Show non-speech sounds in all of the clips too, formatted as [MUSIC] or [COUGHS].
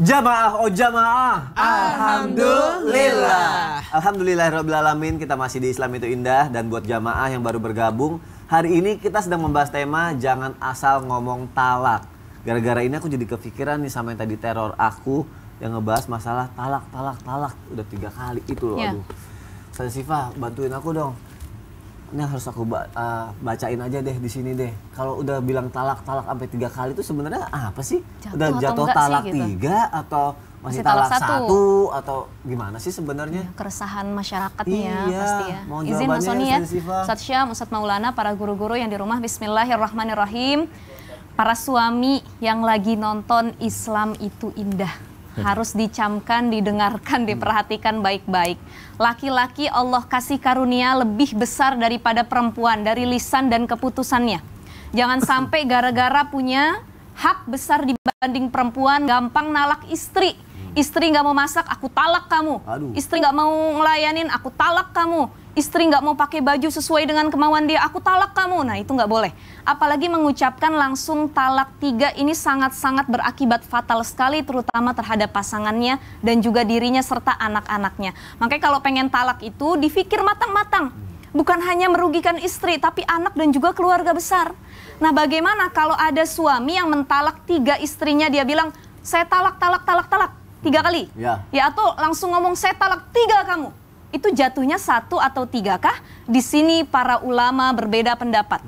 Jamaah, oh jamaah. Alhamdulillah. Alhamdulillah alamin kita masih di Islam itu indah dan buat jamaah yang baru bergabung, hari ini kita sedang membahas tema jangan asal ngomong talak. Gara-gara ini aku jadi kepikiran nih sama yang tadi teror aku yang ngebahas masalah talak, talak, talak udah tiga kali itu loh. Yeah. Aduh. Sifah, bantuin aku dong ini harus aku ba uh, bacain aja deh di sini deh. Kalau udah bilang talak talak sampai tiga kali itu sebenarnya apa sih? Jatuh udah jatuh talak sih, gitu? tiga atau masih, masih talak, talak satu. satu atau gimana sih sebenarnya? Ya, keresahan masyarakatnya iya, pasti ya. Mohon Izin Mas Sonia, ya. Ustadz Syam, Ustadz Maulana, para guru-guru yang di rumah, Bismillahirrahmanirrahim. Para suami yang lagi nonton Islam itu indah Hmm. harus dicamkan, didengarkan, diperhatikan hmm. baik-baik. Laki-laki Allah kasih karunia lebih besar daripada perempuan dari lisan dan keputusannya. Jangan [LAUGHS] sampai gara-gara punya hak besar dibanding perempuan gampang nalak istri. Hmm. Istri nggak mau masak, aku talak kamu. Istri nggak mau ngelayanin, aku talak kamu istri nggak mau pakai baju sesuai dengan kemauan dia, aku talak kamu. Nah itu nggak boleh. Apalagi mengucapkan langsung talak tiga ini sangat-sangat berakibat fatal sekali terutama terhadap pasangannya dan juga dirinya serta anak-anaknya. Makanya kalau pengen talak itu difikir matang-matang. Bukan hanya merugikan istri tapi anak dan juga keluarga besar. Nah bagaimana kalau ada suami yang mentalak tiga istrinya dia bilang saya talak, talak, talak, talak tiga kali. Ya. ya atau langsung ngomong saya talak tiga kamu itu jatuhnya satu atau tiga kah? Di sini para ulama berbeda pendapat.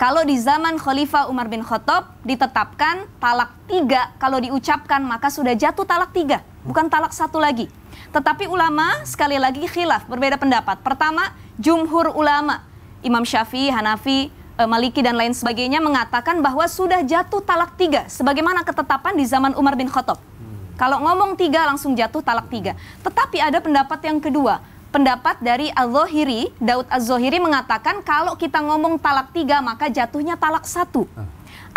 Kalau di zaman Khalifah Umar bin Khattab ditetapkan talak tiga, kalau diucapkan maka sudah jatuh talak tiga, bukan talak satu lagi. Tetapi ulama sekali lagi khilaf, berbeda pendapat. Pertama, jumhur ulama, Imam Syafi'i, Hanafi, eh, Maliki dan lain sebagainya mengatakan bahwa sudah jatuh talak tiga, sebagaimana ketetapan di zaman Umar bin Khattab. Kalau ngomong tiga langsung jatuh talak tiga. Tetapi ada pendapat yang kedua. Pendapat dari Al-Zohiri, Daud al zohiri mengatakan kalau kita ngomong talak tiga maka jatuhnya talak satu. Ah.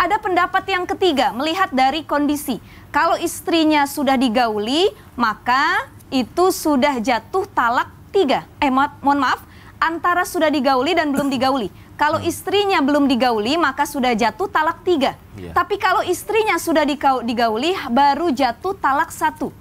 Ada pendapat yang ketiga melihat dari kondisi. Kalau istrinya sudah digauli maka itu sudah jatuh talak tiga. Eh mo mohon maaf, antara sudah digauli dan belum digauli. Kalau hmm. istrinya belum digauli maka sudah jatuh talak tiga. Yeah. Tapi kalau istrinya sudah digauli baru jatuh talak satu.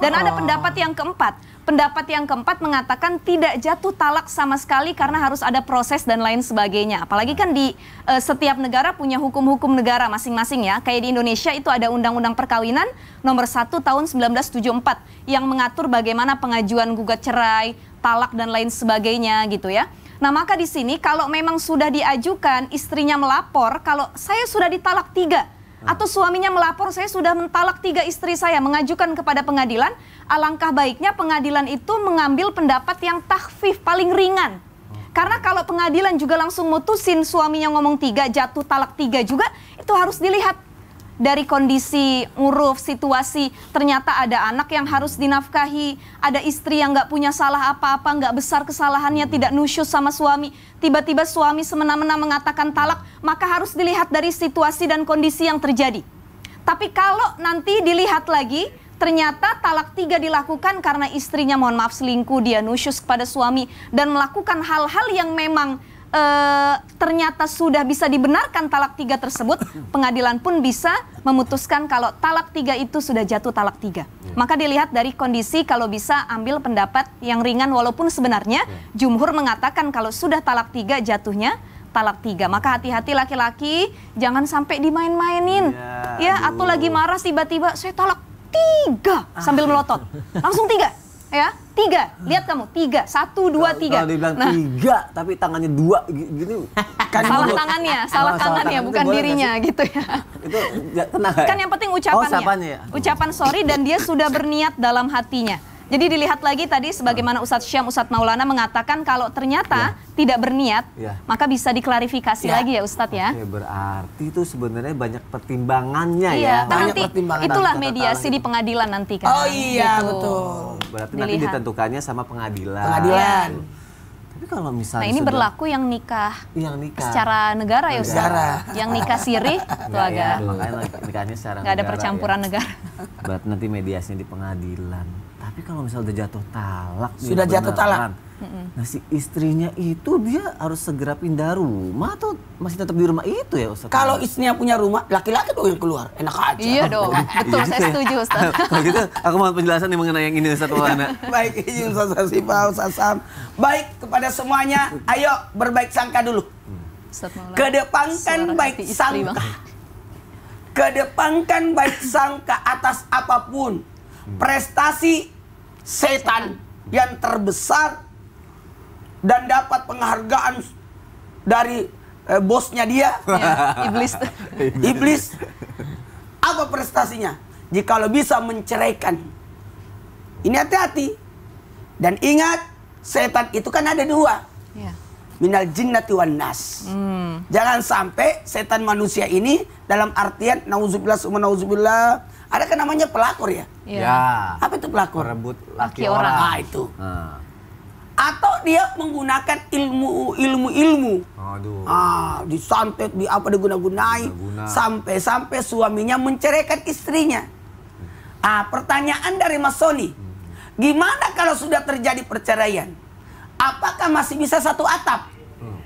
Dan oh. ada pendapat yang keempat. Pendapat yang keempat mengatakan tidak jatuh talak sama sekali karena harus ada proses dan lain sebagainya. Apalagi kan di e, setiap negara punya hukum-hukum negara masing-masing ya. Kayak di Indonesia itu ada Undang-Undang Perkawinan nomor 1 tahun 1974 yang mengatur bagaimana pengajuan gugat cerai, talak dan lain sebagainya gitu ya. Nah maka di sini kalau memang sudah diajukan istrinya melapor kalau saya sudah ditalak tiga atau suaminya melapor saya sudah mentalak tiga istri saya mengajukan kepada pengadilan alangkah baiknya pengadilan itu mengambil pendapat yang takfif paling ringan karena kalau pengadilan juga langsung mutusin suaminya ngomong tiga jatuh talak tiga juga itu harus dilihat dari kondisi nguruf, situasi, ternyata ada anak yang harus dinafkahi, ada istri yang nggak punya salah apa-apa, nggak besar kesalahannya, tidak nusyus sama suami, tiba-tiba suami semena-mena mengatakan talak, maka harus dilihat dari situasi dan kondisi yang terjadi. Tapi kalau nanti dilihat lagi, ternyata talak tiga dilakukan karena istrinya mohon maaf selingkuh, dia nusyus kepada suami, dan melakukan hal-hal yang memang e, ternyata sudah bisa dibenarkan talak tiga tersebut, pengadilan pun bisa memutuskan kalau talak tiga itu sudah jatuh talak tiga. Ya. Maka dilihat dari kondisi kalau bisa ambil pendapat yang ringan walaupun sebenarnya ya. jumhur mengatakan kalau sudah talak tiga jatuhnya talak tiga. Maka hati-hati laki-laki jangan sampai dimain-mainin. Ya, ya atau lagi marah tiba-tiba saya talak tiga sambil ah. melotot. Langsung tiga ya Tiga, lihat kamu, tiga, satu, dua, tiga. Kalau dibilang nah. tiga, tapi tangannya dua, gini Kan [LAUGHS] salah tangannya, salah, salah tangannya, tangannya bukan dirinya, kasih. gitu ya. [LAUGHS] Itu ya, tenang. Kan ya? yang penting ucapannya. Oh, ya. Ucapan sorry dan dia sudah berniat dalam hatinya. Jadi dilihat lagi tadi sebagaimana Ustadz Syam Ustadz Maulana mengatakan kalau ternyata ya. tidak berniat, ya. maka bisa diklarifikasi ya. lagi ya Ustadz ya. Oke, berarti itu sebenarnya banyak pertimbangannya iya, ya. Banyak nanti pertimbangan itulah mediasi di pengadilan nanti kan. Oh iya gitu. betul. Berarti dilihat. nanti ditentukannya sama pengadilan. Pengadilan. Tapi kalau misalnya Nah, ini sudah, berlaku yang nikah. Yang nikah. Secara negara ya, Ustaz. Negara. Yang nikah siri itu [LAUGHS] agak. Ya, makanya nikahnya secara Gak negara. ada ya. percampuran ya. negara. Berarti nanti mediasinya di pengadilan. Tapi kalau misalnya udah jatuh talak, sudah ya jatuh talak. Nah si istrinya itu dia harus segera pindah rumah atau masih tetap di rumah itu ya Ustaz? Kalau istrinya punya rumah, laki-laki dong yang keluar, enak aja. Iya dong, iya. betul saya setuju Ustaz. Ah, kalau gitu aku mau penjelasan nih mengenai yang ini Ustaz Wana [LAUGHS] Baik, ini Ustaz Sipa, Ustaz Sam. Baik kepada semuanya, ayo berbaik sangka dulu. Kedepankan baik sangka. Kedepankan baik sangka atas apapun. Prestasi setan yang terbesar dan dapat penghargaan dari eh, bosnya dia ya, iblis [LAUGHS] iblis apa prestasinya jikalau bisa menceraikan ini hati-hati dan ingat setan itu kan ada dua ya. minal jinnati wan nas hmm. jangan sampai setan manusia ini dalam artian nauzubillah nauzubillah ada kan namanya pelakor ya? Iya. Ya. Apa itu pelakor? Rebut laki, laki orang. orang. Ah, itu. Hmm. Atau dia menggunakan ilmu ilmu ilmu. Aduh. Ah, disantet, di apa diguna-gunai sampai-sampai suaminya menceraikan istrinya. Hmm. Ah, pertanyaan dari Mas Sony. Hmm. Gimana kalau sudah terjadi perceraian? Apakah masih bisa satu atap? Hmm.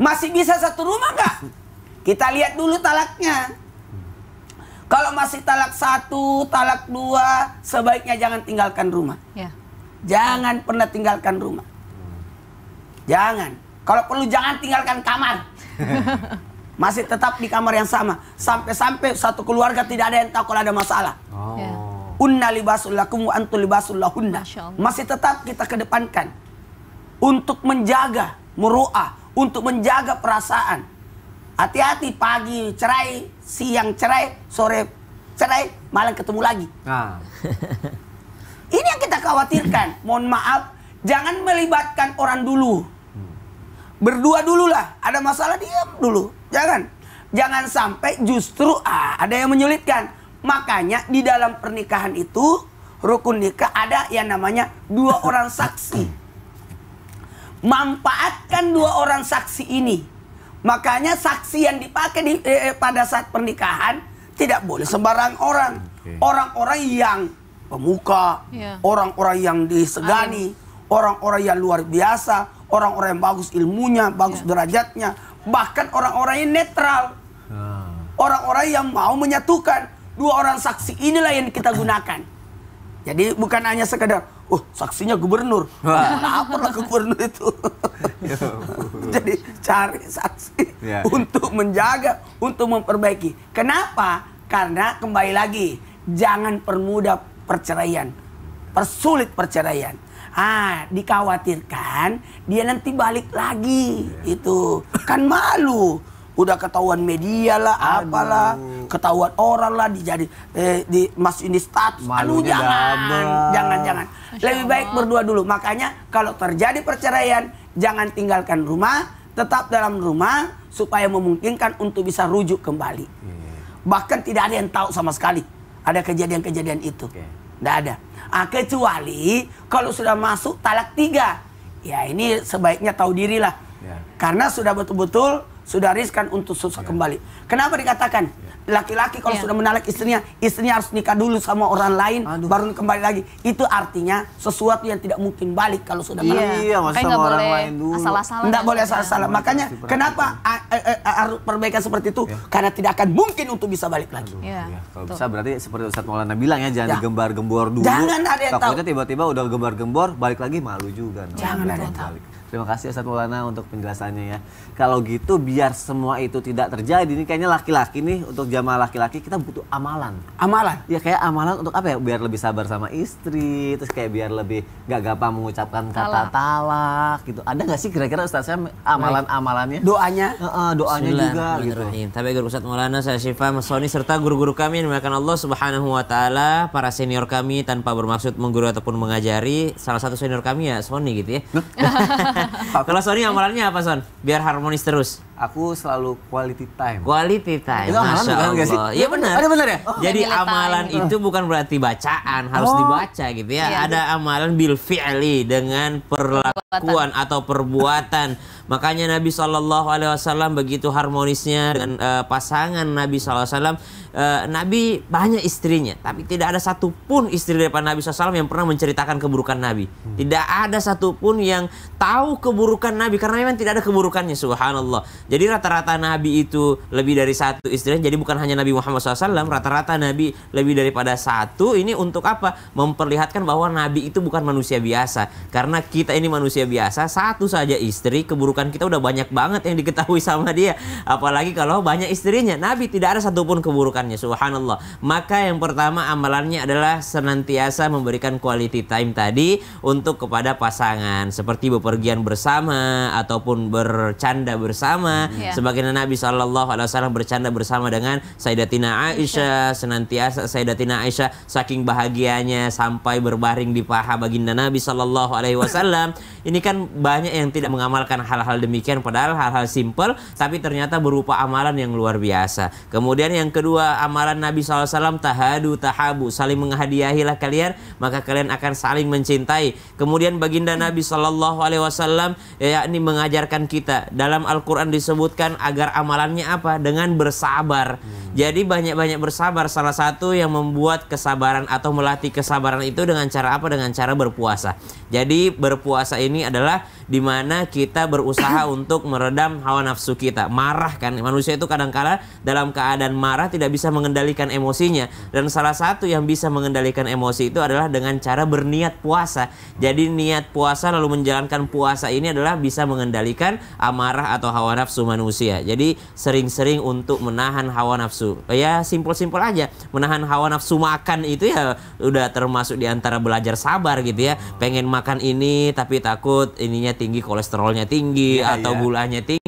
Masih bisa satu rumah nggak? [LAUGHS] Kita lihat dulu talaknya. Kalau masih talak satu, talak dua, sebaiknya jangan tinggalkan rumah. Ya. Jangan pernah tinggalkan rumah. Jangan. Kalau perlu jangan tinggalkan kamar. [LAUGHS] masih tetap di kamar yang sama. Sampai-sampai satu keluarga tidak ada yang tahu kalau ada masalah. Oh. Ya. Unna libasul lakum Masih tetap kita kedepankan. Untuk menjaga muru'ah. Untuk menjaga perasaan Hati-hati pagi cerai, siang cerai, sore cerai, malam ketemu lagi. Nah. [LAUGHS] Ini yang kita khawatirkan. Mohon maaf, jangan melibatkan orang dulu. Berdua dulu lah ada masalah diam dulu. Jangan. Jangan sampai justru ah, ada yang menyulitkan. Makanya di dalam pernikahan itu rukun nikah ada yang namanya dua orang saksi. [LAUGHS] Manfaatkan dua orang saksi ini Makanya saksi yang dipakai di, eh, eh, pada saat pernikahan tidak boleh sembarang orang. Orang-orang okay. yang pemuka, iya. orang-orang yeah. yang disegani, orang-orang yang luar biasa, orang-orang yang bagus ilmunya, bagus yeah. derajatnya, bahkan orang-orang yang netral. Ah. Orang-orang yang mau menyatukan dua orang saksi inilah yang kita gunakan. Jadi bukan hanya sekedar oh saksinya gubernur. [LAUGHS] apa ke gubernur itu. Ya [LAUGHS] Jadi cari saksi ya, ya, untuk menjaga, untuk memperbaiki. Kenapa? Karena kembali lagi, jangan permudah perceraian. Persulit perceraian. Ah, dikhawatirkan dia nanti balik lagi. Ya. Itu kan malu udah ketahuan media lah, Aduh. apalah, ketahuan orang lah dijadi eh, di masukin di status. Malunya jangan, jangan, jangan, jangan. Lebih baik berdua dulu. Makanya kalau terjadi perceraian jangan tinggalkan rumah, tetap dalam rumah supaya memungkinkan untuk bisa rujuk kembali. Hmm. Bahkan tidak ada yang tahu sama sekali ada kejadian-kejadian itu. Okay. ada. Ah, kecuali kalau sudah masuk talak tiga, ya ini sebaiknya tahu dirilah. Yeah. Karena sudah betul-betul sudah riskan untuk susah yeah. kembali. Kenapa dikatakan ya. laki-laki kalau yeah. sudah menarik istrinya, istrinya harus nikah dulu sama orang lain Aduh. baru kembali lagi. Itu artinya sesuatu yang tidak mungkin balik kalau sudah menalak. Iya, masa sama orang lain dulu. asal asal Tidak kan boleh asal Ya. Makanya kenapa harus eh, eh, eh, perbaikan seperti itu? Iya. Karena tidak akan mungkin untuk bisa balik lagi. Iya, iya. Kalau bisa berarti seperti Ustaz Maulana bilang ya jangan ya. digembar-gembor dulu. Jangan ada yang tahu. Takutnya tiba-tiba udah gembar-gembor balik lagi malu juga. Jangan ada yang tahu. Terima kasih Ustadz Maulana untuk penjelasannya ya. Kalau gitu biar semua itu tidak terjadi ini kayaknya laki-laki nih untuk jamaah laki-laki kita butuh amalan. Amalan? Ya kayak amalan untuk apa ya? Biar lebih sabar sama istri, terus kayak biar lebih gak gampang mengucapkan kata talak, gitu. Ada nggak sih kira-kira Ustaz saya amalan-amalannya? Doanya? Uh, uh, doanya juga gitu. Tapi guru Ustaz Maulana, saya Syifa, Mas Soni, serta guru-guru kami yang dimakan Allah Subhanahu wa taala, para senior kami tanpa bermaksud mengguru ataupun mengajari, salah satu senior kami ya Sony gitu ya. [LAUGHS] Kalau Sony amalannya apa Son? Biar harmonis terus aku selalu quality time. Quality time. Itu amalan sih? Iya, iya benar. Ada benar ya? Oh, Jadi amalan time. Gitu. itu bukan berarti bacaan, harus oh. dibaca gitu ya. Iya, Ada iya. amalan bil fi'li dengan perlakuan perbuatan. atau perbuatan. Makanya Nabi Shallallahu Alaihi Wasallam begitu harmonisnya dengan uh, pasangan Nabi Shallallahu Alaihi Wasallam. Eh, Nabi banyak istrinya, tapi tidak ada satupun istri daripada Nabi SAW yang pernah menceritakan keburukan Nabi. Hmm. Tidak ada satupun yang tahu keburukan Nabi karena memang tidak ada keburukannya. Subhanallah. Jadi rata-rata nabi itu lebih dari satu istri, Jadi bukan hanya Nabi Muhammad SAW, rata-rata nabi lebih daripada satu. Ini untuk apa? Memperlihatkan bahwa nabi itu bukan manusia biasa. Karena kita ini manusia biasa, satu saja istri, keburukan kita udah banyak banget yang diketahui sama dia. Apalagi kalau banyak istrinya. Nabi tidak ada satupun keburukannya. Subhanallah. Maka yang pertama amalannya adalah senantiasa memberikan quality time tadi untuk kepada pasangan. Seperti bepergian bersama ataupun bercanda bersama Ya. Sebagaimana Nabi Shallallahu Alaihi Wasallam bercanda bersama dengan Sayyidatina Aisyah, senantiasa Sayyidatina Aisyah saking bahagianya sampai berbaring di paha baginda Nabi Shallallahu Alaihi Wasallam. [LAUGHS] Ini kan banyak yang tidak mengamalkan hal-hal demikian, padahal hal-hal simple, tapi ternyata berupa amalan yang luar biasa. Kemudian yang kedua amalan Nabi saw tahadu tahabu saling menghadiahilah kalian, maka kalian akan saling mencintai. Kemudian baginda Nabi saw Alaihi Wasallam yakni mengajarkan kita dalam Al-Quran disebut sebutkan agar amalannya apa? Dengan bersabar. Hmm. Jadi banyak-banyak bersabar salah satu yang membuat kesabaran atau melatih kesabaran itu dengan cara apa? Dengan cara berpuasa. Jadi berpuasa ini adalah dimana kita berusaha [CLEARS THROAT] untuk meredam hawa nafsu kita. Marah kan manusia itu kadangkala -kadang dalam keadaan marah tidak bisa mengendalikan emosinya dan salah satu yang bisa mengendalikan emosi itu adalah dengan cara berniat puasa. Jadi niat puasa lalu menjalankan puasa ini adalah bisa mengendalikan amarah atau hawa nafsu manusia. Jadi sering-sering untuk menahan hawa nafsu. Ya simpel-simpel aja menahan hawa nafsu makan itu ya udah termasuk diantara belajar sabar gitu ya. Pengen makan ini tapi takut ininya tinggi, kolesterolnya tinggi, ya, atau ya. gulanya tinggi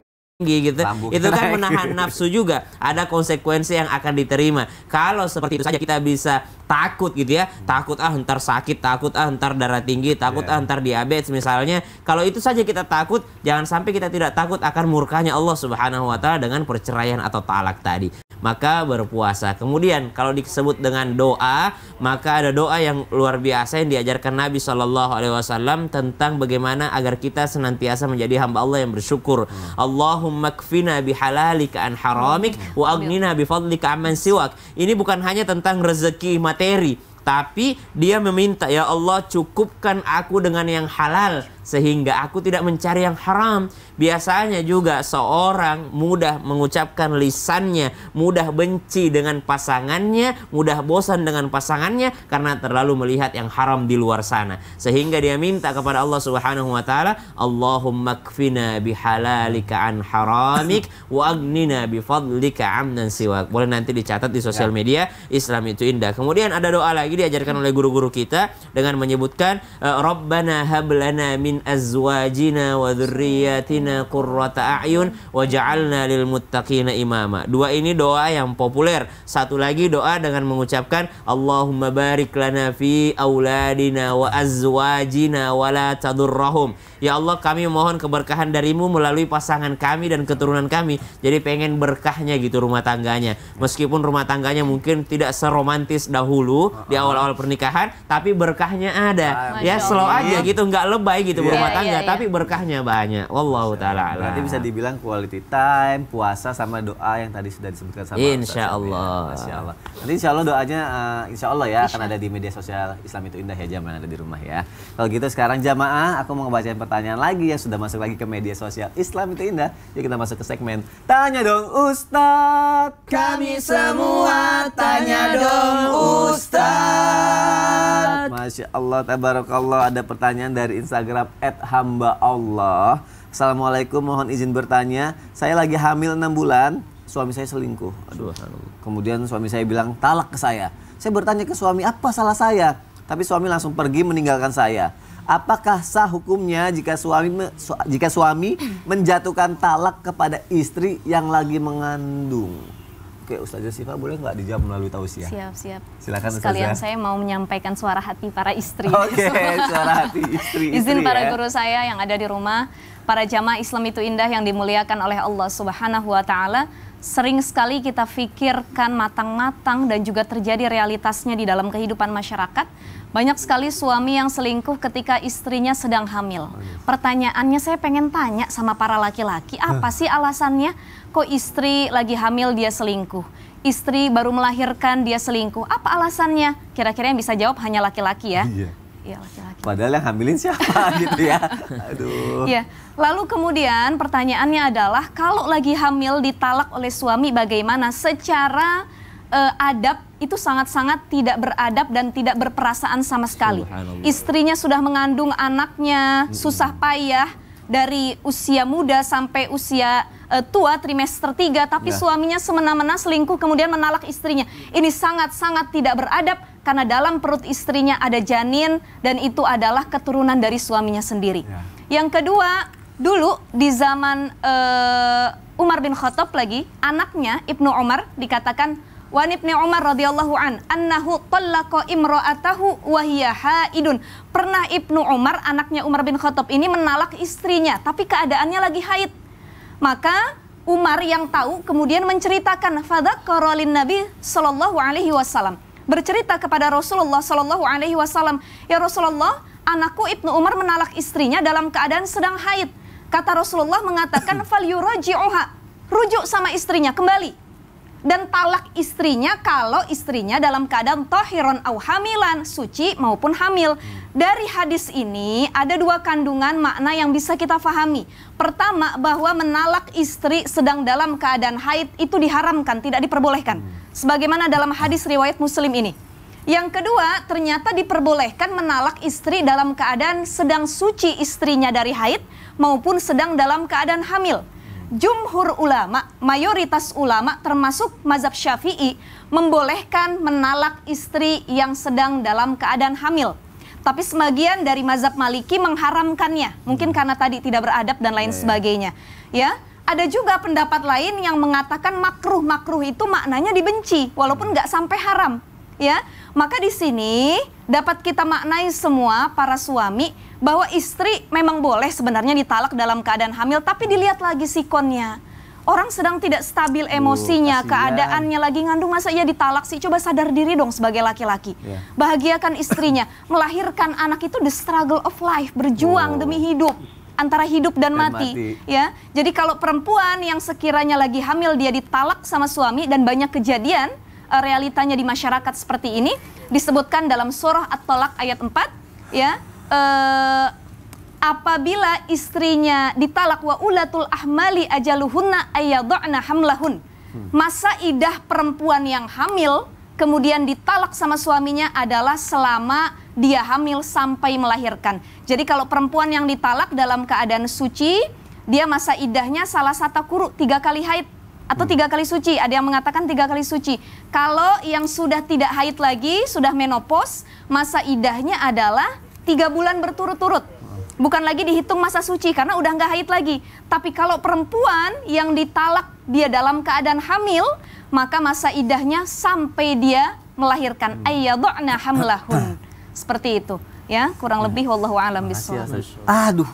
gitu. itu kan [LAUGHS] menahan nafsu juga. Ada konsekuensi yang akan diterima. Kalau seperti itu saja kita bisa takut gitu ya. Hmm. Takut ah ntar sakit, takut ah ntar darah tinggi, takut yeah. ah ntar diabetes misalnya. Kalau itu saja kita takut, jangan sampai kita tidak takut akan murkanya Allah Subhanahu wa taala dengan perceraian atau talak tadi maka berpuasa. Kemudian kalau disebut dengan doa, maka ada doa yang luar biasa yang diajarkan Nabi Shallallahu alaihi wasallam tentang bagaimana agar kita senantiasa menjadi hamba Allah yang bersyukur. Hmm. Allahumma kfina bihalalika an haramik hmm. wa agnina bifadlika amman siwak. Ini bukan hanya tentang rezeki materi, tapi dia meminta ya Allah cukupkan aku dengan yang halal sehingga aku tidak mencari yang haram. Biasanya juga seorang mudah mengucapkan lisannya, mudah benci dengan pasangannya, mudah bosan dengan pasangannya karena terlalu melihat yang haram di luar sana. Sehingga dia minta kepada Allah Subhanahu wa taala, "Allahumma kfina bihalalika an haramik wa agnina bifadlika amnan siwak." Boleh nanti dicatat di sosial ya. media Islam itu indah. Kemudian ada doa lagi diajarkan oleh guru-guru kita dengan menyebutkan Rabbana hablana min min azwajina wa dzurriyyatina qurrata a'yun waj'alna lil muttaqina imama. Dua ini doa yang populer. Satu lagi doa dengan mengucapkan Allahumma barik lana fi auladina wa azwajina wa la tadurrahum. Ya Allah kami mohon keberkahan darimu melalui pasangan kami dan keturunan kami. Jadi pengen berkahnya gitu rumah tangganya. Meskipun rumah tangganya mungkin tidak seromantis dahulu di awal-awal pernikahan, tapi berkahnya ada. Ya slow aja gitu, nggak lebay gitu berumah yeah, tangga, yeah, tapi iya. berkahnya banyak. Wallahu taala. Berarti bisa dibilang quality time, puasa sama doa yang tadi sudah disebutkan sama Insya Allah. Insya Allah. Nanti Insya Allah doanya uh, Insya Allah ya akan ada di media sosial Islam itu indah ya jamaah ada di rumah ya. Kalau gitu sekarang jamaah, aku mau ngebacain pertanyaan lagi yang sudah masuk lagi ke media sosial Islam itu indah. Yuk kita masuk ke segmen tanya dong Ustad. Kami semua tanya dong Ustad. Masya Allah, tabarakallah ada pertanyaan dari Instagram at hamba Allah. Assalamualaikum, mohon izin bertanya. Saya lagi hamil 6 bulan, suami saya selingkuh. Aduh. Kemudian suami saya bilang talak ke saya. Saya bertanya ke suami, apa salah saya? Tapi suami langsung pergi meninggalkan saya. Apakah sah hukumnya jika suami jika suami menjatuhkan talak kepada istri yang lagi mengandung? Oke, Ustazah Siva boleh nggak dijawab melalui tausiah? Siap, siap. Silakan Sekalian saya mau menyampaikan suara hati para istri. Oke, [LAUGHS] suara hati istri. Izin para ya. guru saya yang ada di rumah, para jamaah Islam itu indah yang dimuliakan oleh Allah Subhanahu wa taala sering sekali kita pikirkan matang-matang dan juga terjadi realitasnya di dalam kehidupan masyarakat. Banyak sekali suami yang selingkuh ketika istrinya sedang hamil. Pertanyaannya saya pengen tanya sama para laki-laki, apa sih alasannya kok istri lagi hamil dia selingkuh? Istri baru melahirkan dia selingkuh. Apa alasannya? Kira-kira yang bisa jawab hanya laki-laki ya. Iya. Iya laki-laki. Padahal yang hamilin siapa [LAUGHS] gitu ya. Aduh. Ya Lalu kemudian pertanyaannya adalah kalau lagi hamil ditalak oleh suami bagaimana secara uh, adab itu sangat-sangat tidak beradab dan tidak berperasaan sama sekali. Istrinya sudah mengandung anaknya, susah payah dari usia muda sampai usia uh, tua trimester tiga tapi ya. suaminya semena-mena selingkuh kemudian menalak istrinya. Ini sangat-sangat tidak beradab karena dalam perut istrinya ada janin dan itu adalah keturunan dari suaminya sendiri. Ya. Yang kedua, dulu di zaman uh, Umar bin Khattab lagi, anaknya Ibnu Umar dikatakan Wan Ibnu Umar radhiyallahu an annahu tallaqa imra'atahu wa hiya haidun. Pernah Ibnu Umar anaknya Umar bin Khattab ini menalak istrinya tapi keadaannya lagi haid. Maka Umar yang tahu kemudian menceritakan lin Nabi sallallahu alaihi wasallam bercerita kepada Rasulullah Shallallahu Alaihi Wasallam, ya Rasulullah, anakku ibnu Umar menalak istrinya dalam keadaan sedang haid. Kata Rasulullah mengatakan [COUGHS] fal rujuk sama istrinya kembali dan talak istrinya kalau istrinya dalam keadaan tohiron au hamilan, suci maupun hamil. Hmm. Dari hadis ini ada dua kandungan makna yang bisa kita fahami. Pertama bahwa menalak istri sedang dalam keadaan haid itu diharamkan, tidak diperbolehkan. Hmm sebagaimana dalam hadis riwayat Muslim ini. Yang kedua, ternyata diperbolehkan menalak istri dalam keadaan sedang suci istrinya dari haid maupun sedang dalam keadaan hamil. Jumhur ulama, mayoritas ulama termasuk mazhab Syafi'i membolehkan menalak istri yang sedang dalam keadaan hamil. Tapi sebagian dari mazhab Maliki mengharamkannya, mungkin karena tadi tidak beradab dan lain iya, iya. sebagainya. Ya, ada juga pendapat lain yang mengatakan makruh makruh itu maknanya dibenci walaupun nggak sampai haram ya maka di sini dapat kita maknai semua para suami bahwa istri memang boleh sebenarnya ditalak dalam keadaan hamil tapi dilihat lagi sikonnya orang sedang tidak stabil emosinya, uh, keadaannya lagi ngandung masa ia ditalak sih. Coba sadar diri dong sebagai laki-laki. Yeah. Bahagiakan istrinya, melahirkan anak itu the struggle of life, berjuang oh. demi hidup antara hidup dan, dan mati, mati ya. Jadi kalau perempuan yang sekiranya lagi hamil dia ditalak sama suami dan banyak kejadian eh, realitanya di masyarakat seperti ini disebutkan dalam surah At-Talak ayat 4 ya. Uh, apabila istrinya ditalak wa ulatul ahmali ajaluhunna ayadu'na hamlahun. Hmm. Masa idah perempuan yang hamil kemudian ditalak sama suaminya adalah selama dia hamil sampai melahirkan. Jadi kalau perempuan yang ditalak dalam keadaan suci, dia masa idahnya salah satu kuruk tiga kali haid atau tiga kali suci. Ada yang mengatakan tiga kali suci. Kalau yang sudah tidak haid lagi, sudah menopause, masa idahnya adalah tiga bulan berturut-turut. Bukan lagi dihitung masa suci karena udah nggak haid lagi. Tapi kalau perempuan yang ditalak dia dalam keadaan hamil, maka masa idahnya sampai dia melahirkan. Hmm. Ayyadu'na hamlahun seperti itu, ya kurang hmm. lebih. Wallahu a'lam ya, Aduh,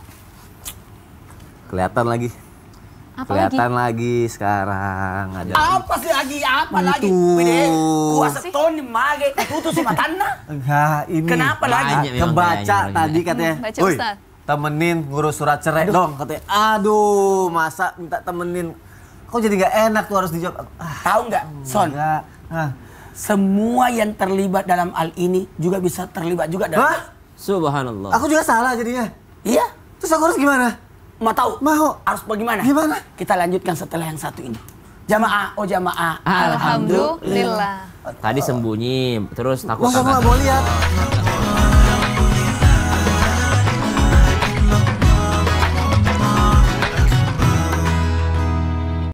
kelihatan lagi. Apa kelihatan lagi? lagi sekarang ada apa sih lagi apa Itu. lagi Wede, gua setahun mage tutus matan nah enggak ini kenapa lagi kebaca tadi katanya hmm, baca, temenin ngurus surat cerai aduh. dong katanya aduh masa minta temenin kok jadi nggak enak tuh harus dijawab ah, tahu nggak son enggak. Ah semua yang terlibat dalam hal ini juga bisa terlibat juga dalam. Hah? Subhanallah. Aku juga salah jadinya. Iya. Terus aku harus gimana? Mau tahu? Mau. Harus bagaimana? Gimana? Kita lanjutkan setelah yang satu ini. Jamaah, oh jamaah. Alhamdulillah. Alhamdulillah. Tadi sembunyi, terus takut. Mau nggak mau ya? lihat.